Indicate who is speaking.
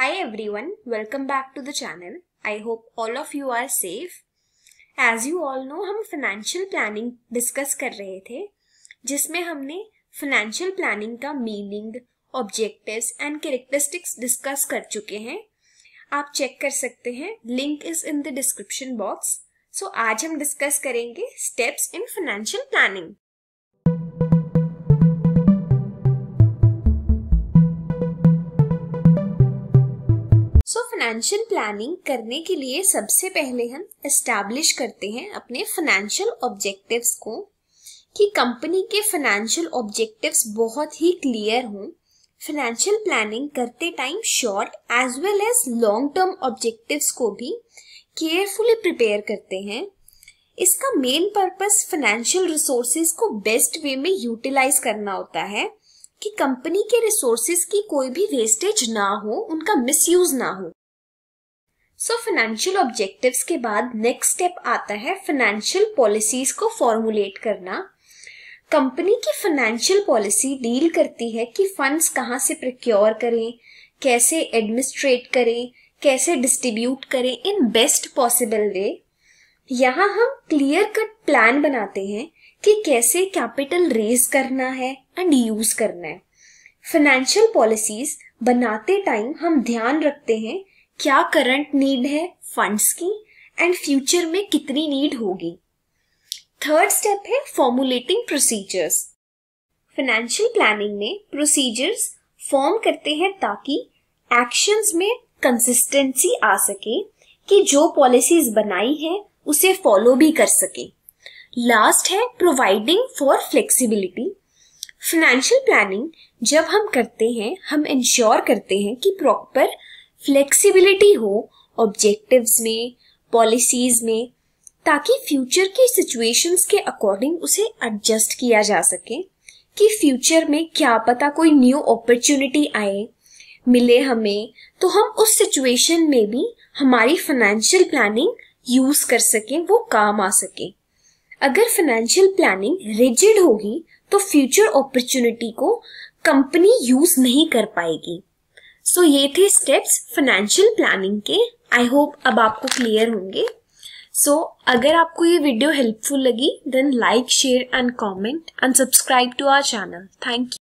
Speaker 1: Hi everyone, welcome back to the channel. I hope all of you are safe. As you all know, हम financial planning discuss कर रहे थे जिसमें हमने financial planning का meaning objectives and characteristics discuss कर चुके हैं आप चेक कर सकते हैं link is in the description box so आज हम डिस्कस करेंगे steps in financial planning financial planning करने के लिए सबसे पहले हम इस्टेब्लिश करते हैं अपने फाइनेंशियल ऑब्जेक्टिव्स को कि कंपनी के फाइनेंशियल ऑब्जेक्टिव्स बहुत ही क्लियर हों फाइनेंशियल प्लानिंग करते time short as well as long term objectives को भी केयरफुली प्रिपेयर करते हैं इसका मेन पर्पस फाइनेंशियल रिसोर्सेज को बेस्ट वे में यूटिलाइज करना होता है कि कंपनी के रिसोर्सेज की कोई भी वेस्टेज ना हो उनका मिसयूज ना हो सो फाइनेंशियल ऑब्जेक्टिव्स के बाद नेक्स्ट स्टेप आता है फाइनेंशियल पॉलिसीज को फॉर्मुलेट करना कंपनी की फाइनेंशियल पॉलिसी डील करती है कि फंड्स कहाँ से प्रिक्योर करें कैसे एडमिनिस्ट्रेट करें कैसे डिस्ट्रीब्यूट करें इन बेस्ट पॉसिबल वे यहाँ हम क्लियर कट प्लान बनाते हैं कि कैसे कैपिटल रेज करना है एंड यूज करना है फाइनेंशियल पॉलिसीज बनाते टाइम हम ध्यान रखते हैं क्या करंट नीड है फंड्स की एंड फ्यूचर में कितनी नीड होगी थर्ड स्टेप है फॉर्मुलेटिंग प्रोसीजर्स फाइनेंशियल प्लानिंग में प्रोसीजर्स फॉर्म करते हैं ताकि एक्शंस में कंसिस्टेंसी आ सके कि जो पॉलिसीज बनाई है उसे फॉलो भी कर सके लास्ट है providing for flexibility financial planning जब हम करते हैं हम इंश्योर करते हैं कि प्रॉपर फ्लेक्सिबिलिटी हो ऑब्जेक्टिव्स में पॉलिसीज में ताकि फ्यूचर की सिचुएशंस के अकॉर्डिंग उसे एडजस्ट किया जा सके कि फ्यूचर में क्या पता कोई न्यू अपॉर्चुनिटी आए मिले हमें तो हम उस सिचुएशन में भी हमारी फाइनेंशियल प्लानिंग यूज कर सके वो काम आ सके अगर फाइनेंशियल प्लानिंग रिजिड होगी तो फ्यूचर अपॉर्चुनिटी को कंपनी यूज नहीं कर पाएगी सो so, ये थे स्टेप्स फाइनेंशियल प्लानिंग के आई होप अब आपको क्लियर होंगे सो so, अगर आपको ये वीडियो हेल्पफुल लगी then like share and comment and subscribe to our channel thank you